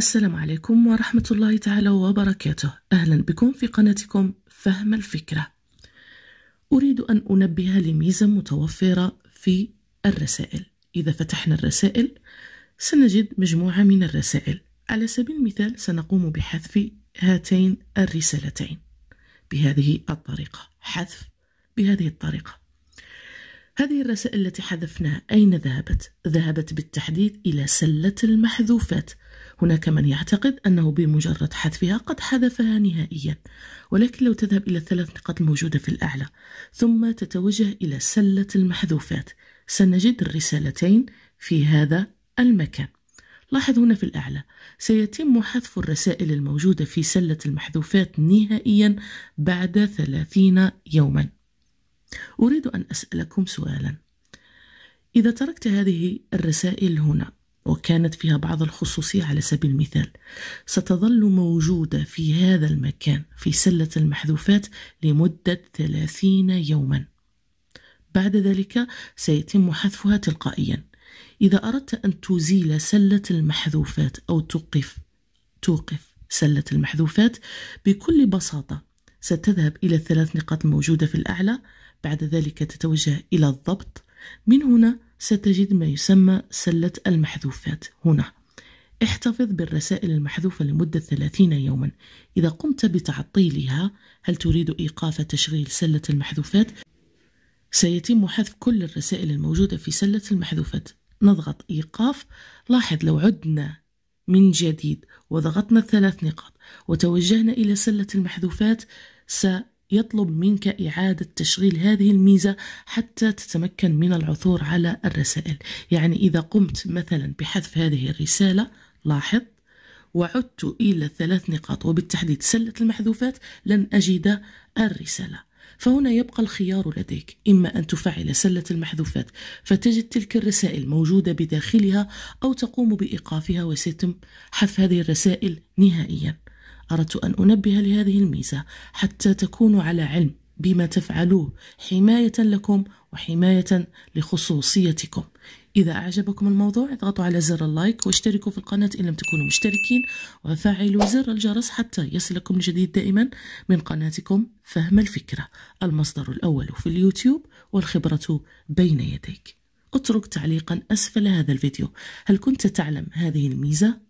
السلام عليكم ورحمة الله تعالى وبركاته أهلا بكم في قناتكم فهم الفكرة أريد أن أنبه لميزة متوفرة في الرسائل إذا فتحنا الرسائل سنجد مجموعة من الرسائل على سبيل المثال سنقوم بحذف هاتين الرسالتين بهذه الطريقة حذف بهذه الطريقة هذه الرسائل التي حذفناها أين ذهبت؟ ذهبت بالتحديد إلى سلة المحذوفات هناك من يعتقد أنه بمجرد حذفها قد حذفها نهائيا ولكن لو تذهب إلى الثلاث نقاط الموجودة في الأعلى ثم تتوجه إلى سلة المحذوفات سنجد الرسالتين في هذا المكان لاحظ هنا في الأعلى سيتم حذف الرسائل الموجودة في سلة المحذوفات نهائيا بعد ثلاثين يوما أريد أن أسألكم سؤالا إذا تركت هذه الرسائل هنا وكانت فيها بعض الخصوصية على سبيل المثال ستظل موجودة في هذا المكان في سلة المحذوفات لمدة 30 يوما بعد ذلك سيتم حذفها تلقائيا إذا أردت أن تزيل سلة المحذوفات أو توقف توقف سلة المحذوفات بكل بساطة ستذهب إلى الثلاث نقاط الموجودة في الأعلى بعد ذلك تتوجه إلى الضبط من هنا ستجد ما يسمى سلة المحذوفات هنا احتفظ بالرسائل المحذوفة لمدة 30 يوما إذا قمت بتعطيلها هل تريد إيقاف تشغيل سلة المحذوفات؟ سيتم حذف كل الرسائل الموجودة في سلة المحذوفات نضغط إيقاف لاحظ لو عدنا من جديد وضغطنا الثلاث نقاط وتوجهنا إلى سلة المحذوفات س يطلب منك إعادة تشغيل هذه الميزة حتى تتمكن من العثور على الرسائل يعني إذا قمت مثلا بحذف هذه الرسالة لاحظ وعدت إلى ثلاث نقاط وبالتحديد سلة المحذوفات لن أجد الرسالة فهنا يبقى الخيار لديك إما أن تفعل سلة المحذوفات فتجد تلك الرسائل موجودة بداخلها أو تقوم بإيقافها وسيتم حذف هذه الرسائل نهائياً أردت أن أنبه لهذه الميزة حتى تكونوا على علم بما تفعلوه حماية لكم وحماية لخصوصيتكم إذا أعجبكم الموضوع اضغطوا على زر اللايك واشتركوا في القناة إن لم تكونوا مشتركين وفعلوا زر الجرس حتى يصلكم الجديد دائما من قناتكم فهم الفكرة المصدر الأول في اليوتيوب والخبرة بين يديك اترك تعليقا أسفل هذا الفيديو هل كنت تعلم هذه الميزة؟